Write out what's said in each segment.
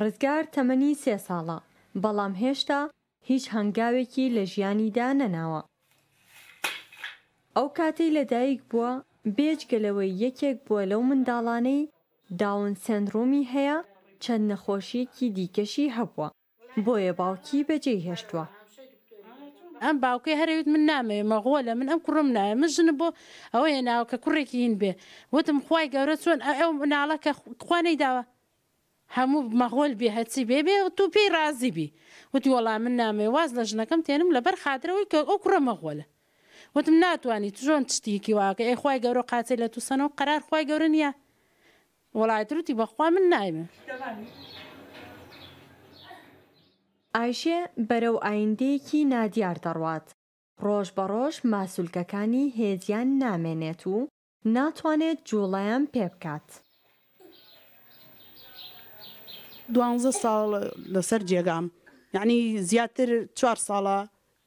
ڕزگار تەمەنی سێ ساڵە بەڵام هێشتا هیچ هەنگاوێکی لە ژیانیدا نەناوە ئەو کاتەی لەدایک بووە بێجگەلەوەی یەکێک بووە لەو منداڵانەی داون سندرومی هەیە چەند نەخۆشیەکی دیکەشی هەبووە بۆیە باوکی بەجێ هێشتووە ئەم باوکەی هەرەوێت من نامێ مەغۆ لە من ئەم کوڕم نایە من ژن بۆ ئەوەیە ناوکە کوڕێکی هین بێ وتم خی گەورە چۆن ئەو مناڵەکە خوانەی داوە هەموو مەغۆل بێ هەچی بێبێ تو پێی رازی بی وتی وەڵام من نامێ واز لە ژنەکەم تێنم لەبەر خاترەوەی کە ئەو کوڕە مەغۆلە وتم ناتوانانی چۆن شتێکی واکە ئەی خی گەورە قاچی لە تووسەنەوە قرار خی گەورە نییە وڵایەتروتی بەخوا من نایمە. ئایشێ بەرەو ئایندەیەکی نادیار دەڕوات ڕۆژ بە ڕۆژ ماسوولکەکانی هێزیان نامێنێت و ناتوانێت جوڵەیان پێ بکات. دوانزە ساڵ لەسەر جێگام یعنی زیاتر چوار ساڵە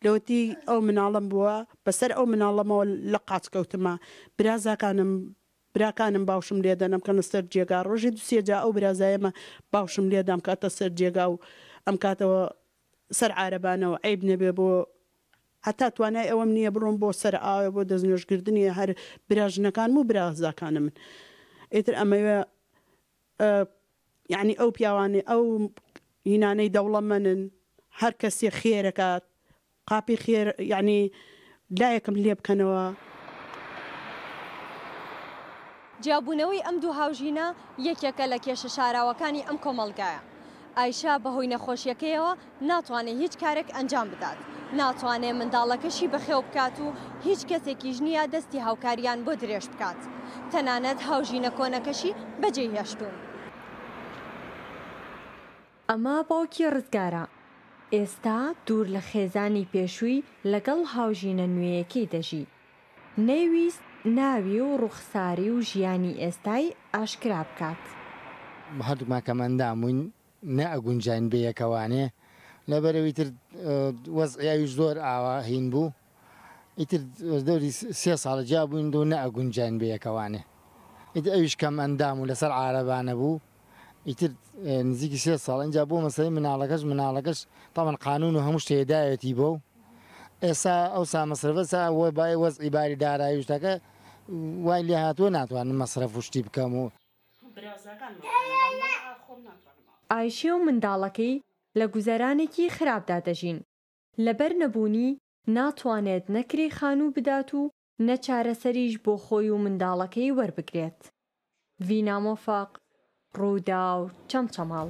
لەوەتی ئەو مناڵم بووە بەسەر ئەو مناڵەمەوە لە قاچکەوتمە برازاکانم براکانم باشم لێدەنم کە لەسەر جێگا ڕۆژی دوسێجا ئەو برازایەمە باشم لێدام کاتە سەر جێگا و ئەم کاتەوە سەر عربانەوە عیب نەبێ بۆ هەتا توانای ئەوەم نییە بڕۆم بۆ سەر ئاوە بۆ دەستنوێژگردنی هەر براژنەکان و برازاکانم من ئیتر ئەمەوە یعنی ئەو پیاوانێ ئەو هینانەی دەوڵە منن هەر کەسێ خێرەکات قاپی خێر یعنی لایەکم لێ بکەنەوە. جیاببوونەوەی ئەم دوو هاوژینە یەکێکە لە کێشە شاراوەکانی ئەم کۆمەلگایە. ئایشا بەهۆی نەخۆشیەکەیەوە ناتوانێت هیچ کارێک ئەنجام بدات. ناتوانێت منداڵەکەشی بەخێو بکات و هیچ کەسێکی ژنیە دەستی هاوکاریان بۆ درێژ بکات. تەنانەت هاوژینە کۆنەکەشی بەجێ هێشتون. ئەمە باوکی ڕزگارە. ئێستا دوور لە خێزانی پێشووی لەگەڵ هاوژینە نوێیەکەی دەژی. نەیویست ناوی و ڕوخساری و ژیانی ئێستای ئاشکرا بکات. هەردووماکەمەندامون نەئەگونجان بێ یەکەوانێ لەبەرەوەی تر وەزیاوی زۆر ئاوا هین بوو ئیتر دەوری سێ ساڵە جا بووین و نەئەگونجان بێ یەکەوانێ. ئیتر ئەویش کەم ئەندام و لەسەر عرەبانە بوو ئیتر نزیکی سێ ساڵ ئەجا بۆ مەسەی مناڵەکەش مناڵەکەش تاوان قانون و هەموو شتێدایەتی بۆ ئێسا ئەو سا مەصرفەسا وە بای وەز ئیباری دارایشتەکە وای لێ هاتووە ناتوانن مەصرف شتی بکەم و ئایشێ و منداڵەکەی لە گوزەرانێکی خراپدا دەژین لەبەر نەبوونی ناتوانێت نەکری خانوو بدات و نەچارەسەریش بۆ خۆی و منداڵەکەی وەربگرێت. ڤینامۆفاق ڕوودا و چەند چەماڵ